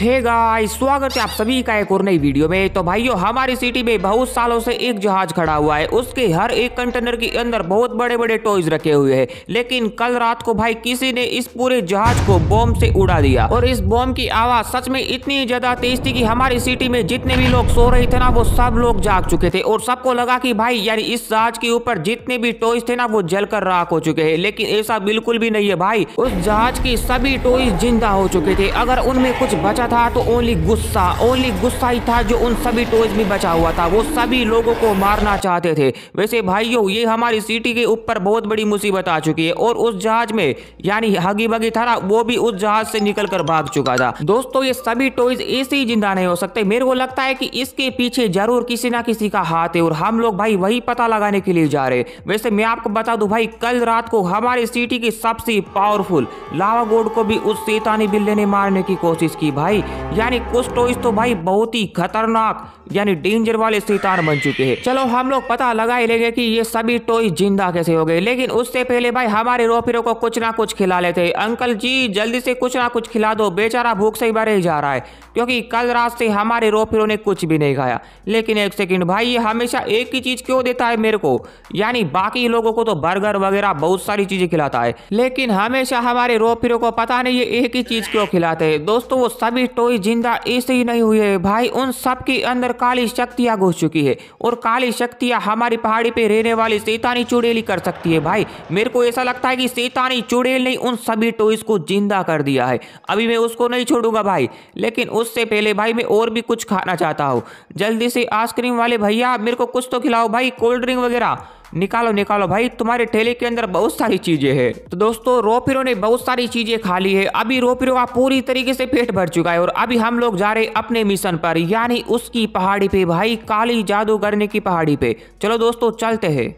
hey guys स्वागत है आप सभी का एक और नई वीडियो में तो भाइयों हमारी सिटी में बहुत सालों से एक जहाज खड़ा हुआ है उसके हर एक कंटेनर के अंदर बहुत बड़े बड़े टॉयज रखे हुए हैं लेकिन कल रात को भाई किसी ने इस पूरे जहाज को बॉम्ब से उड़ा दिया और इस बॉम्ब की आवाज सच में इतनी ज्यादा तेज थी की हमारी सिटी में जितने भी लोग सो रहे थे ना वो सब लोग जाग चुके थे और सबको लगा की भाई यानी इस जहाज के ऊपर जितने भी टॉयज थे ना वो जलकर राख हो चुके है लेकिन ऐसा बिल्कुल भी नहीं है भाई उस जहाज की सभी टॉयज जिंदा हो चुके थे अगर उनमें कुछ बचा था तो ओनली गुस्सा ओनली गुस्सा ही था जो उन सभी टोज में बचा हुआ था वो सभी लोगों को मारना चाहते थे वैसे भाइयों ये हमारी सिटी के ऊपर बहुत बड़ी मुसीबत आ चुकी है और उस जहाज में यानी हगी बगी था ना वो भी उस जहाज से निकल कर भाग चुका था दोस्तों ये सभी टोज ऐसे ही जिंदा नहीं हो सकते मेरे को लगता है कि इसके पीछे जरूर किसी ना किसी का हाथ है और हम लोग भाई वही पता लगाने के लिए जा रहे वैसे मैं आपको बता दूं भाई कल रात को हमारे सिटी की सबसे पावरफुल लावा गोड को भी उस शैतानी बिल्ले ने मारने की कोशिश की भाई भाई यानी कुछ टॉयज तो, तो भाई बहुत ही खतरनाक यानी डेंजर वाले शैतान बन चुके हैं चलो हम लोग पता लगा ही लेंगे कि ये सभी टॉयज जिंदा कैसे हो गए लेकिन उससे पहले भाई हमारे रोपीरों को कुछ ना कुछ खिला लेते हैं अंकल जी जल्दी से कुछ ना कुछ खिला दो बेचारा भूख से ही ही जा रहा है क्योंकि कल रात से हमारे रोपीरों ने कुछ भी नहीं खाया लेकिन एक सेकेंड भाई ये हमेशा एक ही चीज क्यों देता है मेरे को यानी बाकी लोगों को तो बर्गर वगैरह बहुत सारी चीजें खिलाता है लेकिन हमेशा हमारे रोपीरों को पता नहीं ये एक ही चीज क्यों खिलाते हैं दोस्तों वो सभी टोई जिंदा ऐसे ही नहीं हुई है भाई उन सब के अंदर काली शक्तियां घुस चुकी है और काली शक्तियां हमारी पहाड़ी पे रहने वाली सीतानी चुड़ेली कर सकती है भाई मेरे को ऐसा लगता है कि सीतानी चुड़ेल ने उन सभी टोईस को जिंदा कर दिया है अभी मैं उसको नहीं छोड़ूंगा भाई लेकिन उससे पहले भाई मैं और भी कुछ खाना चाहता हूँ जल्दी से आइसक्रीम वाले भैया मेरे को कुछ तो खिलाओ भाई कोल्ड ड्रिंक वगैरह निकालो निकालो भाई तुम्हारे ठेले के अंदर बहुत सारी चीजें हैं तो दोस्तों रोपिरो ने बहुत सारी चीजें खा ली है अभी रोपिरो का पूरी तरीके से पेट भर चुका है और अभी हम लोग जा रहे अपने मिशन पर यानी उसकी पहाड़ी पे भाई काली जादू करने की पहाड़ी पे चलो दोस्तों चलते है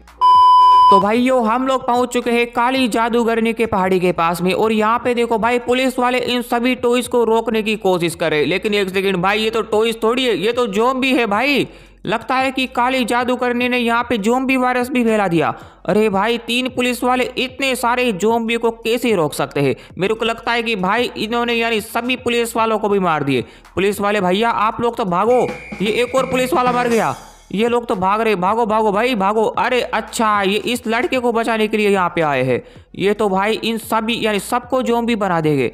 तो भाइयों हम लोग पहुंच चुके हैं काली जादूगरनी के पहाड़ी के पास में और यहाँ पे देखो भाई पुलिस वाले इन सभी टॉयज को रोकने की कोशिश कर रहे लेकिन एक सेकंड भाई ये तो टॉयज थोड़ी है ये तो जोम भी है भाई लगता है कि काली जादूकरणी ने यहाँ पे जोम्बी वायरस भी फैला दिया अरे भाई तीन पुलिस वाले इतने सारे जोम्बी को कैसे रोक सकते हैं मेरे को लगता है कि भाई इन्होंने यानी सभी पुलिस वालों को भी मार दिए पुलिस वाले भैया आप लोग तो भागो ये एक और पुलिस वाला मर गया ये लोग तो भाग रहे भागो भागो भाई भागो अरे अच्छा ये इस लड़के को बचाने के लिए यहाँ पे आए हैं ये तो भाई इन सभी यानी सबको जोम्बी बना देंगे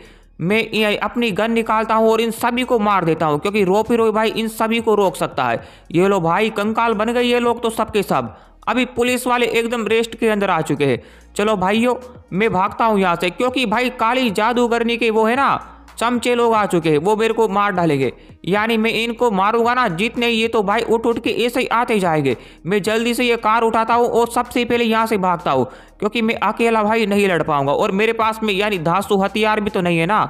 मैं अपनी गन निकालता हूँ और इन सभी को मार देता हूँ क्योंकि ही रोपी भाई इन सभी को रोक सकता है ये लो भाई कंकाल बन गए ये लोग तो सबके सब अभी पुलिस वाले एकदम रेस्ट के अंदर आ चुके हैं चलो भाइयों मैं भागता हूँ यहाँ से क्योंकि भाई काली जादूगरनी के वो है ना चमचे लोग आ चुके हैं वो मेरे को मार डालेंगे यानी मैं इनको मारूंगा ना जितने ये तो भाई उठ उठ के ऐसे ही आते जाएंगे मैं जल्दी से ये कार उठाता हूँ और सबसे पहले यहाँ से भागता हूँ क्योंकि मैं अकेला भाई नहीं लड़ पाऊंगा और मेरे पास में यानी धासु हथियार भी तो नहीं है ना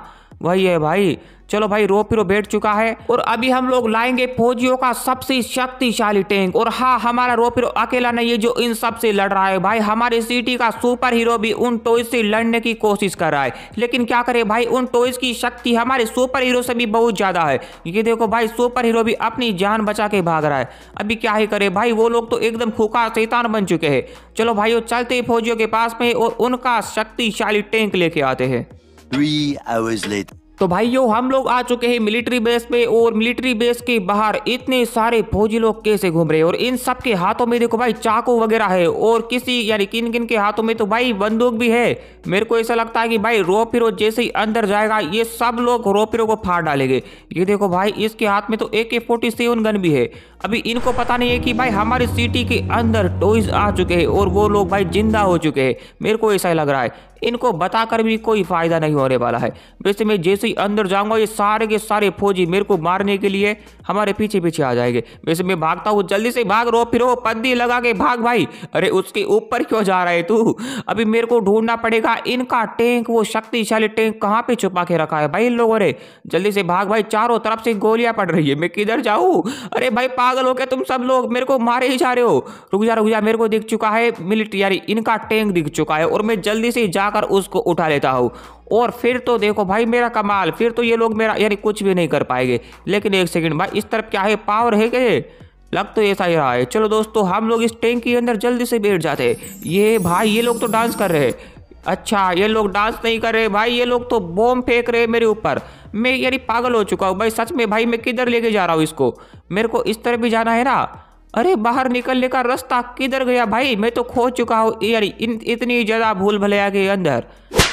वही है भाई चलो भाई रो पिरो बैठ चुका है और अभी हम लोग लाएंगे फौजियों का सबसे शक्तिशाली टैंक और हाँ हमारा रो पिरो अकेला नहीं है जो इन सब से लड़ रहा है भाई हमारे सिटी का सुपर हीरो भी उन टॉयज से लड़ने की कोशिश कर रहा है लेकिन क्या करे भाई उन टॉयज की शक्ति हमारे सुपर हीरो से भी बहुत ज्यादा है ये देखो भाई सुपर हीरो भी अपनी जान बचा के भाग रहा है अभी क्या ही करे भाई वो लोग तो एकदम खुका शैतान बन चुके हैं चलो भाई चलते फौजियों के पास में और उनका शक्तिशाली टैंक लेके आते हैं थ्री आवर्स लेट तो भाइयों हम लोग आ चुके हैं मिलिट्री बेस पे और मिलिट्री बेस के बाहर इतने सारे फौजी लोग कैसे घूम रहे हैं और इन सब के हाथों में देखो भाई चाकू वगैरह है और किसी यानी किन किन के हाथों में तो भाई बंदूक भी है मेरे को ऐसा लगता है कि भाई रो फिरो जैसे ही अंदर जाएगा ये सब लोग रो फिरो को फाड़ डालेंगे ये देखो भाई इसके हाथ में तो ए गन भी है अभी इनको पता नहीं है कि भाई हमारी सिटी के अंदर टॉयज आ चुके हैं और वो लोग भाई जिंदा हो चुके हैं मेरे को ऐसा ही लग रहा है इनको बताकर भी कोई फ़ायदा नहीं होने वाला है वैसे मैं जैसे ही अंदर जाऊंगा ये सारे के सारे फौजी मेरे को मारने के लिए हमारे पीछे पीछे आ जाएंगे वैसे मैं भागता हूँ जल्दी से भाग रो फिर पद्दी लगा के भाग भाई अरे उसके ऊपर क्यों जा रहा है तू अभी मेरे को ढूंढना पड़ेगा इनका टैंक वो शक्तिशाली टैंक कहाँ पे छुपा के रखा है भाई इन लोगों ने जल्दी से भाग भाई चारों तरफ से गोलियां पड़ रही है मैं किधर जाऊँ अरे भाई पागल हो गया तुम सब लोग मेरे को मारे ही जा रहे हो रुक जा रुक जा मेरे को दिख चुका है मिलिट्री यानी इनका टैंक दिख चुका है और मैं जल्दी से जाकर उसको उठा लेता हूँ और फिर तो देखो भाई मेरा कमाल फिर तो ये लोग मेरा यानी कुछ भी नहीं कर पाएंगे लेकिन एक सेकेंड भाई इस तरफ क्या है पावर है क्या लग तो ऐसा ही रहा है चलो दोस्तों हम लोग इस टैंक के अंदर जल्दी से बैठ जाते ये भाई ये लोग तो डांस कर रहे हैं अच्छा ये लोग डांस नहीं कर रहे भाई ये लोग तो बॉम्ब फेंक रहे हैं मेरे ऊपर मैं यार पागल हो चुका हूँ भाई सच में भाई मैं किधर लेके जा रहा हूँ इसको मेरे को इस तरह भी जाना है ना अरे बाहर निकलने का रास्ता किधर गया भाई मैं तो खो चुका हूँ यार इतनी ज़्यादा भूल भले के अंदर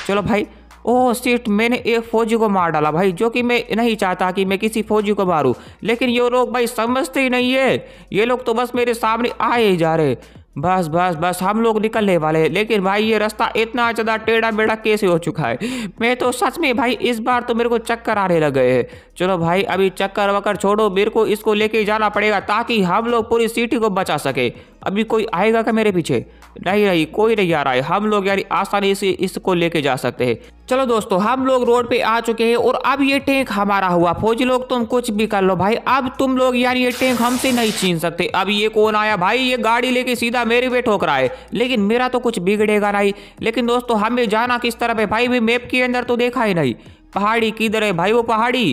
चलो भाई ओह सीट मैंने एक फौजी को मार डाला भाई जो कि मैं नहीं चाहता कि मैं किसी फौजी को मारूं लेकिन ये लोग भाई समझते ही नहीं है ये लोग तो बस मेरे सामने आए ही जा रहे बस बस बस हम लोग निकलने वाले हैं लेकिन भाई ये रास्ता इतना ज़्यादा टेढ़ा मेढ़ा कैसे हो चुका है मैं तो सच में भाई इस बार तो मेरे को चक्कर आने गए हैं चलो भाई अभी चक्कर वक्कर छोड़ो मेरे को इसको लेके जाना पड़ेगा ताकि हम लोग पूरी सिटी को बचा सके अभी कोई आएगा क्या मेरे पीछे नहीं नहीं कोई नहीं आ रहा है हम लोग यार आसानी से इसको लेके जा सकते हैं चलो दोस्तों हम लोग रोड पे आ चुके हैं और अब ये टैंक हमारा हुआ फौजी लोग तुम कुछ भी कर लो भाई अब तुम लोग यार ये टैंक हमसे नहीं छीन सकते अब ये कौन आया भाई ये गाड़ी लेके सीधा मेरे पे ठोक रहा है लेकिन मेरा तो कुछ बिगड़ेगा नहीं लेकिन दोस्तों हमें जाना किस तरफ है भाई भी मैप के अंदर तो देखा ही नहीं पहाड़ी किधर है भाई वो पहाड़ी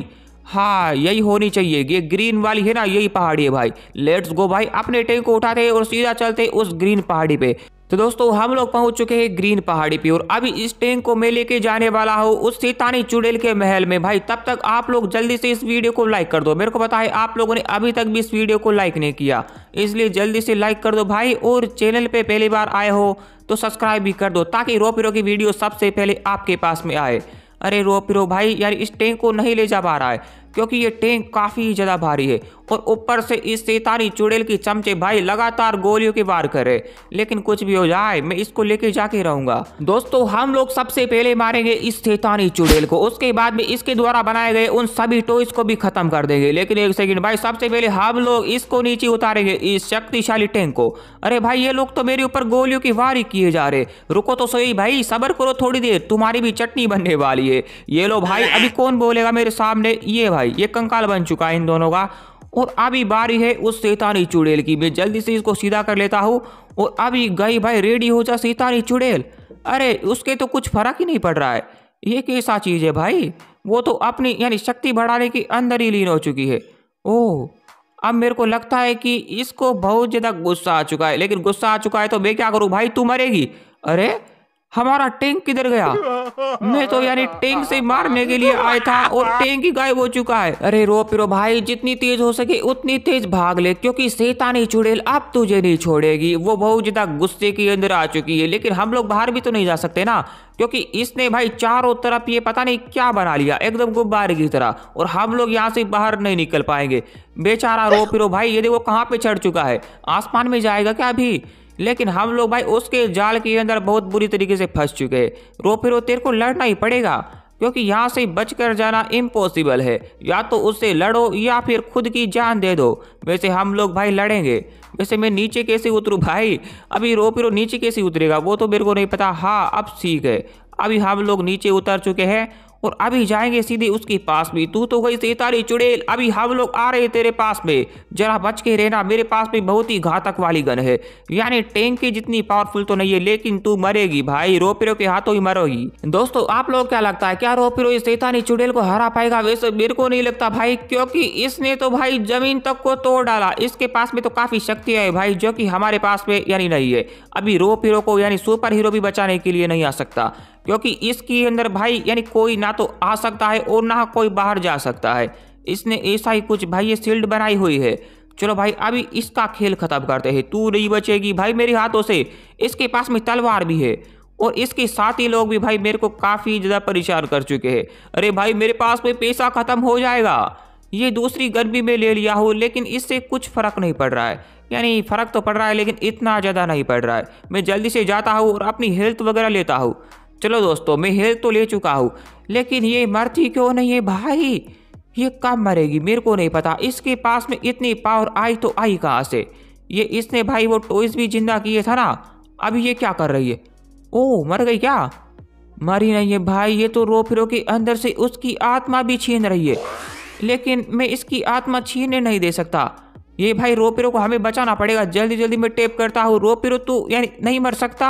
हाँ यही होनी चाहिए ये ग्रीन वाली है ना यही पहाड़ी है भाई लेट्स गो भाई अपने टैंक को उठाते और सीधा चलते उस ग्रीन पहाड़ी पे तो दोस्तों हम लोग पहुंच चुके हैं ग्रीन पहाड़ी पे और अभी इस टैंक को मैं लेके जाने वाला हूँ उस सीतानी चुड़ैल के महल में भाई तब तक आप लोग जल्दी से इस वीडियो को लाइक कर दो मेरे को पता है आप लोगों ने अभी तक भी इस वीडियो को लाइक नहीं किया इसलिए जल्दी से लाइक कर दो भाई और चैनल पर पहली बार आए हो तो सब्सक्राइब भी कर दो ताकि रोपी रोकी की वीडियो सबसे पहले आपके पास में आए अरे रो पिरो भाई यार इस टैंक को नहीं ले जा पा रहा है क्योंकि ये टैंक काफ़ी ज़्यादा भारी है और ऊपर से इस सितारी चुड़ैल की चमचे भाई लगातार गोलियों की वार करे लेकिन कुछ भी हो जाए मैं इसको लेके जाके रहूंगा दोस्तों हम लोग सबसे पहले मारेंगे इस शैतानी चुड़ैल को उसके बाद में इसके द्वारा बनाए गए उन सभी टॉयज को भी खत्म कर देंगे लेकिन एक सेकंड भाई सबसे पहले हम लोग इसको नीचे उतारेंगे इस शक्तिशाली टैंक को अरे भाई ये लोग तो मेरे ऊपर गोलियों की वारी किए जा रहे रुको तो सही भाई सबर करो थोड़ी देर तुम्हारी भी चटनी बनने वाली है ये लो भाई अभी कौन बोलेगा मेरे सामने ये भाई ये कंकाल बन चुका है इन दोनों का और अभी बारी है उस शैतानी चुड़ैल की मैं जल्दी से इसको सीधा कर लेता हूँ और अभी गई भाई रेडी हो जा शैतानी चुड़ैल अरे उसके तो कुछ फर्क ही नहीं पड़ रहा है ये कैसा चीज़ है भाई वो तो अपनी यानी शक्ति बढ़ाने के अंदर ही लीन हो चुकी है ओह अब मेरे को लगता है कि इसको बहुत ज़्यादा गुस्सा आ चुका है लेकिन गुस्सा आ चुका है तो मैं क्या करूँ भाई तू मरेगी अरे हमारा टैंक किधर गया मैं तो यानी टैंक से मारने के लिए आया था और टैंक ही गायब हो चुका है अरे रो पिरो भाई जितनी तेज हो सके उतनी तेज भाग ले क्योंकि शैतानी चुड़ैल अब तुझे नहीं छोड़ेगी वो बहुत ज्यादा गुस्से के अंदर आ चुकी है लेकिन हम लोग बाहर भी तो नहीं जा सकते ना क्योंकि इसने भाई चारों तरफ ये पता नहीं क्या बना लिया एकदम गुब्बारे की तरह और हम लोग यहाँ से बाहर नहीं निकल पाएंगे बेचारा रो पिरो भाई ये देखो कहाँ पे चढ़ चुका है आसमान में जाएगा क्या अभी लेकिन हम लोग भाई उसके जाल के अंदर बहुत बुरी तरीके से फंस चुके हैं रो फिर तेरे को लड़ना ही पड़ेगा क्योंकि यहाँ से बच कर जाना इम्पॉसिबल है या तो उससे लड़ो या फिर खुद की जान दे दो वैसे हम लोग भाई लड़ेंगे वैसे मैं नीचे कैसे उतरूँ भाई अभी रो पिरो नीचे कैसे उतरेगा वो तो मेरे को नहीं पता हाँ अब सीख है अभी हम लोग नीचे उतर चुके हैं और अभी जाएंगे सीधे उसके पास में तू तो गई सितारी चुड़ेल अभी हम लोग आ रहे तेरे पास में जरा बच के रहना मेरे पास में बहुत ही घातक वाली गन है यानी टैंक की जितनी पावरफुल तो नहीं है लेकिन तू मरेगी भाई रोपेरो के हाथों ही मरोगी दोस्तों आप लोग क्या लगता है क्या रोपेरो इस शैतानी चुड़ैल को हरा पाएगा वैसे मेरे को नहीं लगता भाई क्योंकि इसने तो भाई जमीन तक को तोड़ डाला इसके पास में तो काफी शक्ति है भाई जो की हमारे पास में यानी नहीं है अभी रोपेरो को यानी सुपर हीरो भी बचाने के लिए नहीं आ सकता क्योंकि इसके अंदर भाई यानी कोई ना तो आ सकता है और ना कोई बाहर जा सकता है इसने ऐसा ही कुछ भाई ये शील्ड बनाई हुई है चलो भाई अभी इसका खेल खत्म करते हैं तू नहीं बचेगी भाई मेरे हाथों से इसके पास में तलवार भी है और इसके साथ ही लोग भी भाई मेरे को काफ़ी ज़्यादा परेशान कर चुके हैं अरे भाई मेरे पास में पैसा ख़त्म हो जाएगा ये दूसरी गर्मी में ले लिया हूँ लेकिन इससे कुछ फ़र्क नहीं पड़ रहा है यानी फ़र्क तो पड़ रहा है लेकिन इतना ज़्यादा नहीं पड़ रहा है मैं जल्दी से जाता हूँ और अपनी हेल्थ वगैरह लेता हूँ चलो दोस्तों मैं हेल्थ तो ले चुका हूँ लेकिन ये मरती क्यों नहीं है भाई ये कब मरेगी मेरे को नहीं पता इसके पास में इतनी पावर आई तो आई कहाँ से ये इसने भाई वो टॉयज भी जिंदा किए था ना अभी ये क्या कर रही है ओ मर गई क्या मरी नहीं है भाई ये तो रो फिरो के अंदर से उसकी आत्मा भी छीन रही है लेकिन मैं इसकी आत्मा छीनने नहीं दे सकता ये भाई रो को हमें बचाना पड़ेगा जल्दी जल्दी मैं टेप करता हूँ रो तो तू यानी नहीं मर सकता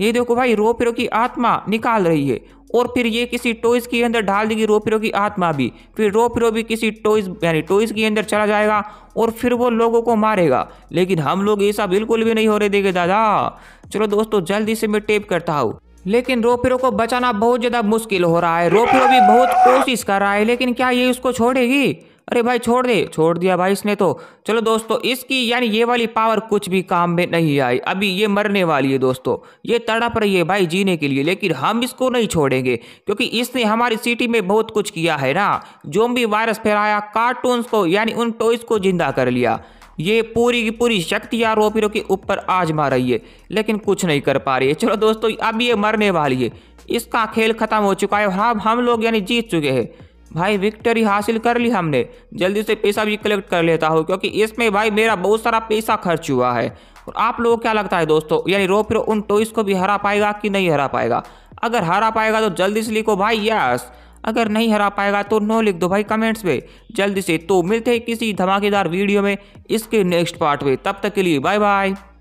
ये देखो भाई रोपिरो की आत्मा निकाल रही है और फिर ये किसी टॉयज के अंदर डाल देगी रोपिरो की आत्मा भी फिर रोपिरो भी किसी टॉयज यानी टॉयज के अंदर चला जाएगा और फिर वो लोगों को मारेगा लेकिन हम लोग ऐसा बिल्कुल भी नहीं हो रहे देखे दादा चलो दोस्तों जल्दी से मैं टेप करता हूँ लेकिन रोपिरो को बचाना बहुत ज़्यादा मुश्किल हो रहा है रोपिरो भी बहुत कोशिश कर रहा है लेकिन क्या ये उसको छोड़ेगी अरे भाई छोड़ दे छोड़ दिया भाई इसने तो चलो दोस्तों इसकी यानी ये वाली पावर कुछ भी काम में नहीं आई अभी ये मरने वाली है दोस्तों ये तड़प रही है भाई जीने के लिए लेकिन हम इसको नहीं छोड़ेंगे क्योंकि इसने हमारी सिटी में बहुत कुछ किया है ना जोम्बी वायरस फैलाया कार्टून्स को यानी उन टॉयज को जिंदा कर लिया ये पूरी की पूरी शक्ति आरोपियों के ऊपर आजमा रही है लेकिन कुछ नहीं कर पा रही है चलो दोस्तों अब ये मरने वाली है इसका खेल खत्म हो चुका है हम हम लोग यानी जीत चुके हैं भाई विक्ट्री हासिल कर ली हमने जल्दी से पैसा भी कलेक्ट कर लेता हूँ क्योंकि इसमें भाई मेरा बहुत सारा पैसा खर्च हुआ है और आप लोगों को क्या लगता है दोस्तों यानी रो फिर उन टॉइस को भी हरा पाएगा कि नहीं हरा पाएगा अगर हरा पाएगा तो जल्दी से लिखो भाई यस अगर नहीं हरा पाएगा तो नो लिख दो भाई कमेंट्स में जल्दी से तो मिलते हैं किसी धमाकेदार वीडियो में इसके नेक्स्ट पार्ट में तब तक के लिए बाय बाय